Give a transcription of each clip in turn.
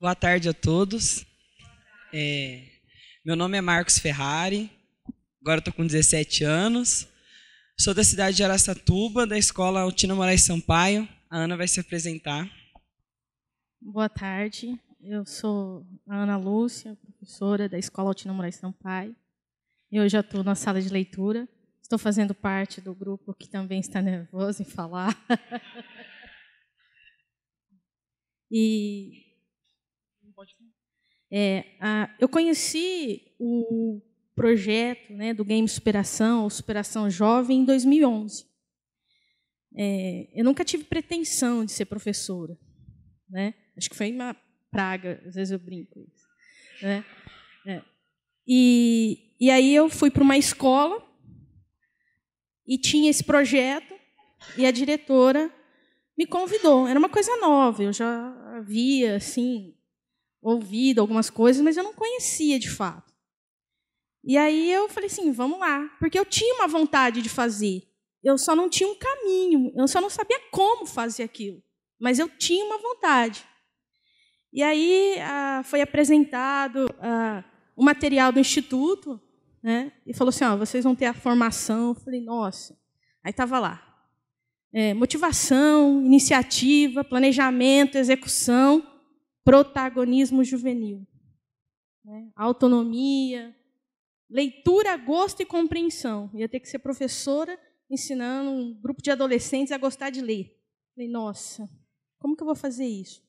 Boa tarde a todos. É, meu nome é Marcos Ferrari, agora estou com 17 anos. Sou da cidade de Araçatuba, da escola Altina Moraes Sampaio. A Ana vai se apresentar. Boa tarde, eu sou a Ana Lúcia, professora da escola Altina Moraes Sampaio. E já estou na sala de leitura. Estou fazendo parte do grupo que também está nervoso em falar. e pode É, a, eu conheci o projeto né, do Game Superação, ou Superação Jovem, em 2011. É, eu nunca tive pretensão de ser professora. Né? Acho que foi uma praga, às vezes eu brinco isso. Né? É. E, e aí eu fui para uma escola e tinha esse projeto e a diretora me convidou. Era uma coisa nova, eu já havia assim ouvido algumas coisas, mas eu não conhecia de fato. E aí eu falei assim, vamos lá, porque eu tinha uma vontade de fazer, eu só não tinha um caminho, eu só não sabia como fazer aquilo, mas eu tinha uma vontade. E aí ah, foi apresentado ah, o material do instituto, né? E falou assim, ó, vocês vão ter a formação. Eu falei, nossa. Aí estava lá, é, motivação, iniciativa, planejamento, execução protagonismo juvenil. Né? Autonomia, leitura, gosto e compreensão. Ia ter que ser professora ensinando um grupo de adolescentes a gostar de ler. Falei, nossa, como que eu vou fazer isso?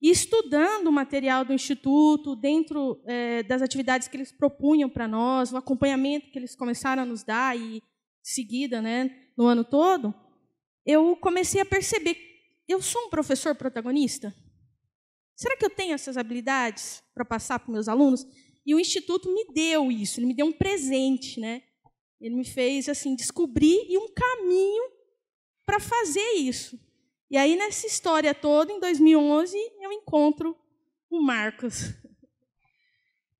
E estudando o material do Instituto, dentro é, das atividades que eles propunham para nós, o acompanhamento que eles começaram a nos dar e seguida, né, no ano todo, eu comecei a perceber eu sou um professor protagonista? Será que eu tenho essas habilidades para passar para meus alunos? E o instituto me deu isso, ele me deu um presente, né? Ele me fez assim descobrir e um caminho para fazer isso. E aí nessa história toda, em 2011, eu encontro o Marcos.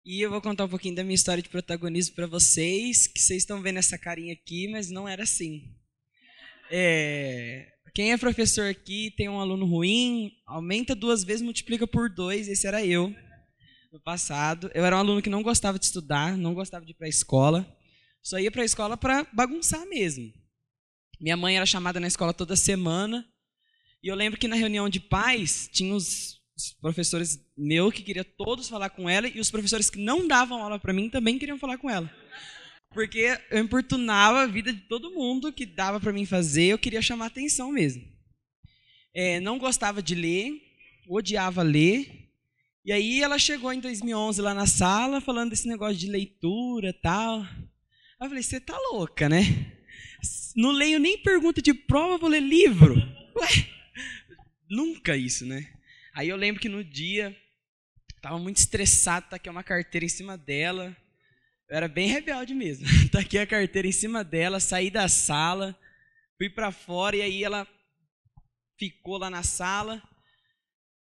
E eu vou contar um pouquinho da minha história de protagonismo para vocês, que vocês estão vendo essa carinha aqui, mas não era assim. É, quem é professor aqui tem um aluno ruim, aumenta duas vezes, multiplica por dois. Esse era eu no passado. Eu era um aluno que não gostava de estudar, não gostava de ir para a escola. Só ia para a escola para bagunçar mesmo. Minha mãe era chamada na escola toda semana. E eu lembro que na reunião de pais, tinha os professores meu que queriam todos falar com ela e os professores que não davam aula para mim também queriam falar com ela. Porque eu importunava a vida de todo mundo que dava para mim fazer, eu queria chamar atenção mesmo. É, não gostava de ler, odiava ler. E aí ela chegou em 2011 lá na sala, falando desse negócio de leitura tal. eu falei, você tá louca, né? Não leio nem pergunta de prova, vou ler livro. Ué, nunca isso, né? Aí eu lembro que no dia, tava muito estressado, tá aqui uma carteira em cima dela. Eu era bem rebelde mesmo. Taquei tá a carteira em cima dela, saí da sala, fui para fora e aí ela ficou lá na sala.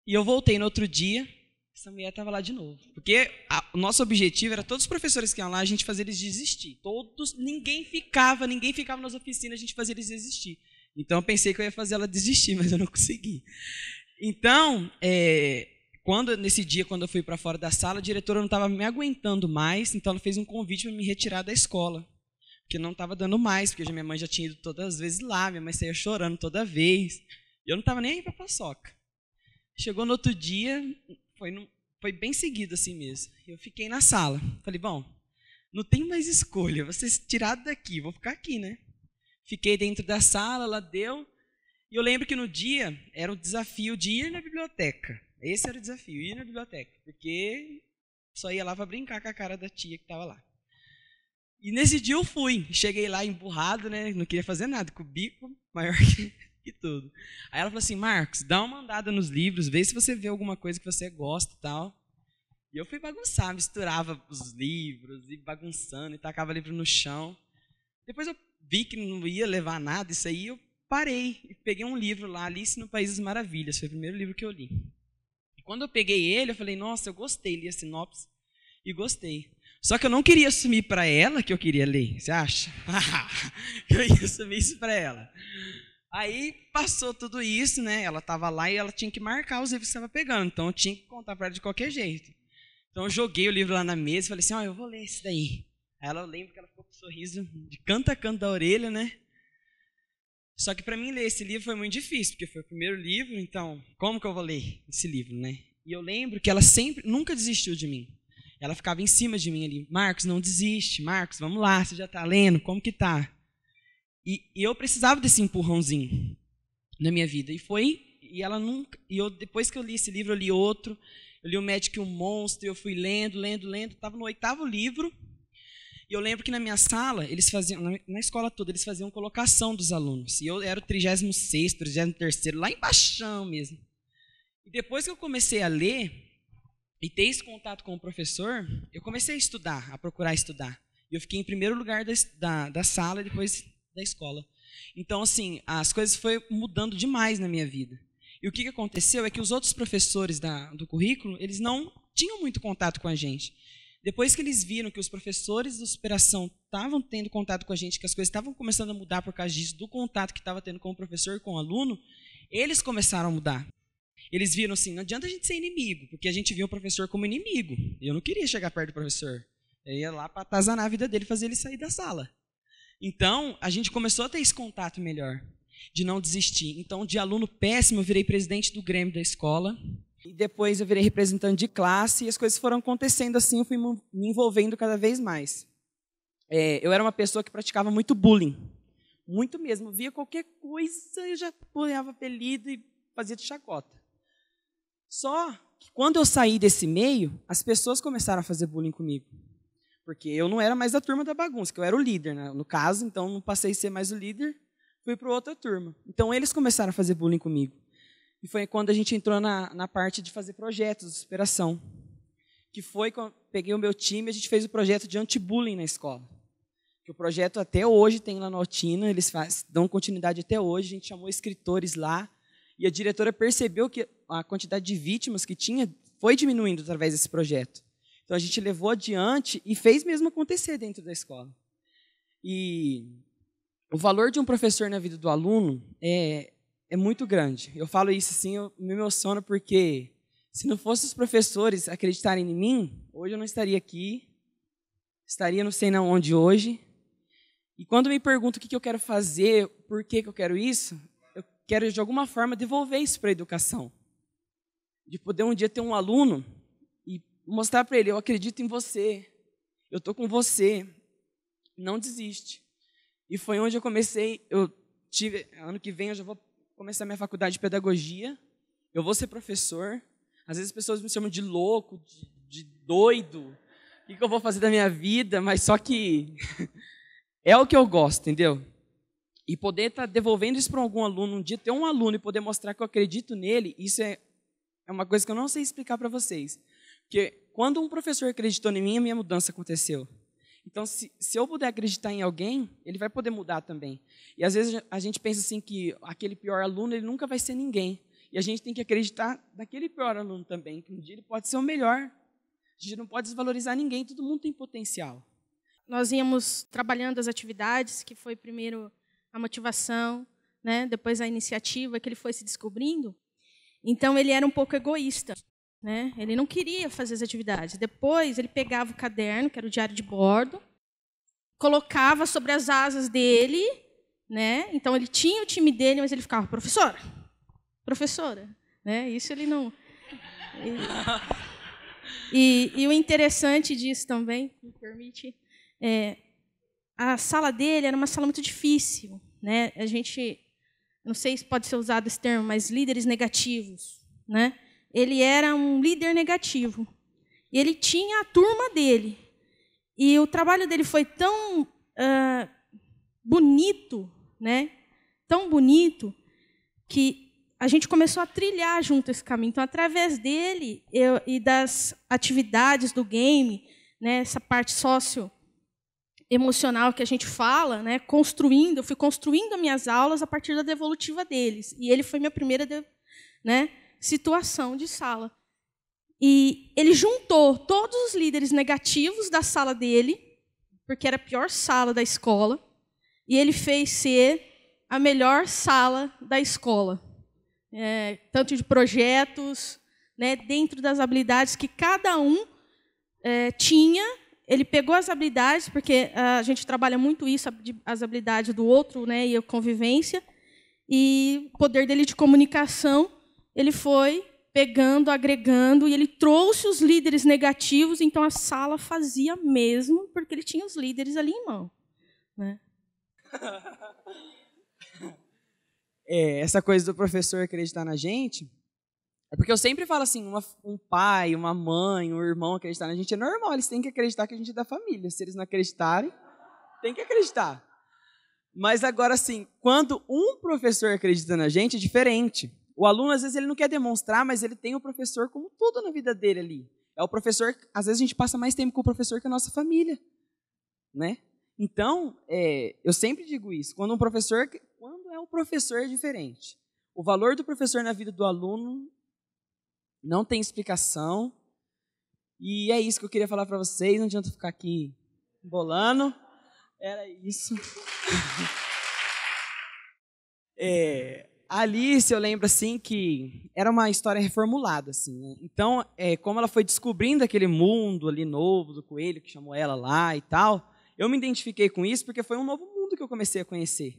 E eu voltei no outro dia, essa mulher estava lá de novo. Porque a, o nosso objetivo era todos os professores que iam lá, a gente fazer eles desistir. Todos, ninguém ficava, ninguém ficava nas oficinas, a gente fazia eles desistir. Então eu pensei que eu ia fazer ela desistir, mas eu não consegui. Então, é, quando nesse dia, quando eu fui para fora da sala, a diretora não estava me aguentando mais, então ela fez um convite para me retirar da escola, porque não estava dando mais, porque minha mãe já tinha ido todas as vezes lá, minha mãe saía chorando toda vez, e eu não estava nem aí para paçoca. Chegou no outro dia, foi, no, foi bem seguido assim mesmo. Eu fiquei na sala, falei, bom, não tem mais escolha, vocês tirado daqui, vou ficar aqui, né? Fiquei dentro da sala, ela deu. E eu lembro que no dia era o desafio de ir na biblioteca. Esse era o desafio, ir na biblioteca, porque só ia lá para brincar com a cara da tia que estava lá. E nesse dia eu fui, cheguei lá emburrado, né? Não queria fazer nada, com o bico maior que, que tudo. Aí ela falou assim: Marcos, dá uma andada nos livros, vê se você vê alguma coisa que você gosta e tal. E eu fui bagunçar, misturava os livros, e bagunçando, e tacava livro no chão. Depois eu vi que não ia levar nada, isso aí, eu parei e peguei um livro lá, Alice no País das Maravilhas, foi o primeiro livro que eu li quando eu peguei ele, eu falei, nossa, eu gostei, li a sinopse e gostei. Só que eu não queria assumir para ela que eu queria ler, você acha? eu ia assumir isso para ela. Aí passou tudo isso, né? Ela estava lá e ela tinha que marcar os livros que estava pegando, então eu tinha que contar para ela de qualquer jeito. Então eu joguei o livro lá na mesa e falei assim: "Ó, oh, eu vou ler esse daí". Aí ela eu lembro que ela ficou com um sorriso de canto a canto da orelha, né? Só que para mim ler esse livro foi muito difícil, porque foi o primeiro livro, então como que eu vou ler esse livro, né? E eu lembro que ela sempre, nunca desistiu de mim. Ela ficava em cima de mim ali, Marcos, não desiste, Marcos, vamos lá, você já está lendo, como que tá? E, e, eu precisava desse empurrãozinho na minha vida. E foi, e ela nunca, e eu depois que eu li esse livro, eu li outro, eu li o Médico e o Monstro, eu fui lendo, lendo, lendo, estava no oitavo livro, e eu lembro que na minha sala, eles faziam, na escola toda, eles faziam colocação dos alunos. E eu era o 36, 33, lá embaixo mesmo. E depois que eu comecei a ler e ter esse contato com o professor, eu comecei a estudar, a procurar estudar. E eu fiquei em primeiro lugar da, da, da sala e depois da escola. Então, assim, as coisas foram mudando demais na minha vida. E o que, que aconteceu é que os outros professores da, do currículo, eles não tinham muito contato com a gente. Depois que eles viram que os professores da superação estavam tendo contato com a gente, que as coisas estavam começando a mudar por causa disso, do contato que estava tendo com o professor e com o aluno, eles começaram a mudar. Eles viram assim, não adianta a gente ser inimigo, porque a gente via o professor como inimigo. Eu não queria chegar perto do professor. Eu ia lá para atazanar a vida dele, fazer ele sair da sala. Então, a gente começou a ter esse contato melhor, de não desistir. Então, de aluno péssimo, eu virei presidente do Grêmio da escola. E depois eu virei representante de classe e as coisas foram acontecendo assim, eu fui me envolvendo cada vez mais. É, eu era uma pessoa que praticava muito bullying, muito mesmo. Via qualquer coisa, eu já punhava apelido e fazia de chacota. Só que quando eu saí desse meio, as pessoas começaram a fazer bullying comigo. Porque eu não era mais da turma da bagunça, que eu era o líder, né? no caso, então não passei a ser mais o líder, fui para outra turma. Então eles começaram a fazer bullying comigo. E foi quando a gente entrou na, na parte de fazer projetos de superação. Que foi, peguei o meu time, a gente fez o projeto de anti-bullying na escola. Que o projeto até hoje tem lá na Otina, eles faz, dão continuidade até hoje. A gente chamou escritores lá. E a diretora percebeu que a quantidade de vítimas que tinha foi diminuindo através desse projeto. Então a gente levou adiante e fez mesmo acontecer dentro da escola. E o valor de um professor na vida do aluno é, é muito grande. Eu falo isso assim, eu me emociono porque se não fosse os professores acreditarem em mim, hoje eu não estaria aqui, estaria não sei não onde hoje. E quando me perguntam o que eu quero fazer, por que eu quero isso, eu quero de alguma forma devolver isso para a educação. De poder um dia ter um aluno e mostrar para ele: eu acredito em você, eu estou com você, não desiste. E foi onde eu comecei, eu tive, ano que vem eu já vou começar minha faculdade de pedagogia, eu vou ser professor. Às vezes as pessoas me chamam de louco, de, de doido. O que, que eu vou fazer da minha vida? Mas só que é o que eu gosto, entendeu? E poder estar tá devolvendo isso para algum aluno, um dia ter um aluno e poder mostrar que eu acredito nele, isso é, é uma coisa que eu não sei explicar para vocês. Porque quando um professor acreditou em mim, a minha mudança aconteceu. Então, se, se eu puder acreditar em alguém, ele vai poder mudar também. E às vezes a gente pensa assim que aquele pior aluno ele nunca vai ser ninguém. E a gente tem que acreditar naquele pior aluno também, que um dia ele pode ser o melhor. A gente não pode desvalorizar ninguém, todo mundo tem potencial. Nós íamos trabalhando as atividades, que foi primeiro a motivação, né, depois a iniciativa, que ele foi se descobrindo. Então ele era um pouco egoísta. Né? Ele não queria fazer as atividades. Depois, ele pegava o caderno, que era o diário de bordo, colocava sobre as asas dele. Né? Então, ele tinha o time dele, mas ele ficava, professora, professora. Né? Isso ele não. E, e, e o interessante disso também, me permite, é, a sala dele era uma sala muito difícil. Né? A gente, não sei se pode ser usado esse termo, mas líderes negativos. Né? ele era um líder negativo. Ele tinha a turma dele. E o trabalho dele foi tão uh, bonito, né? tão bonito, que a gente começou a trilhar junto esse caminho. Então, através dele eu, e das atividades do game, né, essa parte sócio emocional que a gente fala, né, construindo, eu fui construindo minhas aulas a partir da devolutiva deles. E ele foi minha primeira, de, né, situação de sala. E ele juntou todos os líderes negativos da sala dele, porque era a pior sala da escola, e ele fez ser a melhor sala da escola, é, tanto de projetos, né, dentro das habilidades que cada um é, tinha. Ele pegou as habilidades, porque ah, a gente trabalha muito isso, as habilidades do outro né, e a convivência, e o poder dele de comunicação ele foi pegando, agregando, e ele trouxe os líderes negativos, então a sala fazia mesmo, porque ele tinha os líderes ali em mão. Né? É, essa coisa do professor acreditar na gente, é porque eu sempre falo assim, uma, um pai, uma mãe, um irmão acreditar na gente é normal, eles têm que acreditar que a gente é da família. Se eles não acreditarem, tem que acreditar. Mas agora assim, quando um professor acredita na gente, é diferente. O aluno, às vezes, ele não quer demonstrar, mas ele tem o professor como tudo na vida dele ali. É o professor, às vezes a gente passa mais tempo com o professor que a nossa família, né? Então, é, eu sempre digo isso, quando um professor, quando é um professor é diferente. O valor do professor na vida do aluno não tem explicação. E é isso que eu queria falar para vocês, não adianta ficar aqui bolando. Era isso. É, Alice, eu lembro assim que era uma história reformulada, assim. Né? Então, é, como ela foi descobrindo aquele mundo ali novo do coelho que chamou ela lá e tal, eu me identifiquei com isso porque foi um novo mundo que eu comecei a conhecer.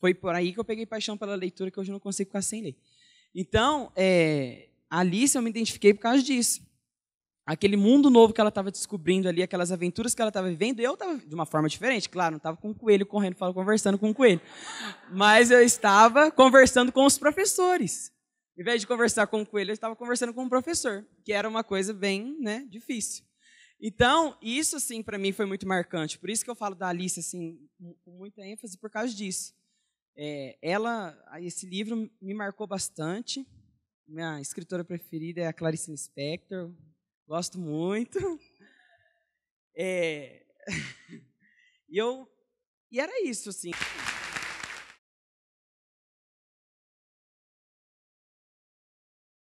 Foi por aí que eu peguei paixão pela leitura que hoje eu não consigo ficar sem ler. Então, é, Alice, eu me identifiquei por causa disso aquele mundo novo que ela estava descobrindo ali, aquelas aventuras que ela estava vivendo, eu estava de uma forma diferente, claro, não estava com o coelho correndo, falando, conversando com o coelho, mas eu estava conversando com os professores. Em vez de conversar com o coelho, eu estava conversando com o professor, que era uma coisa bem né, difícil. Então, isso, assim, para mim foi muito marcante. Por isso que eu falo da Alice, assim, com muita ênfase por causa disso. É, ela, esse livro me marcou bastante. Minha escritora preferida é a Clarice Lispector, Gosto muito. É... e eu. E era isso, assim.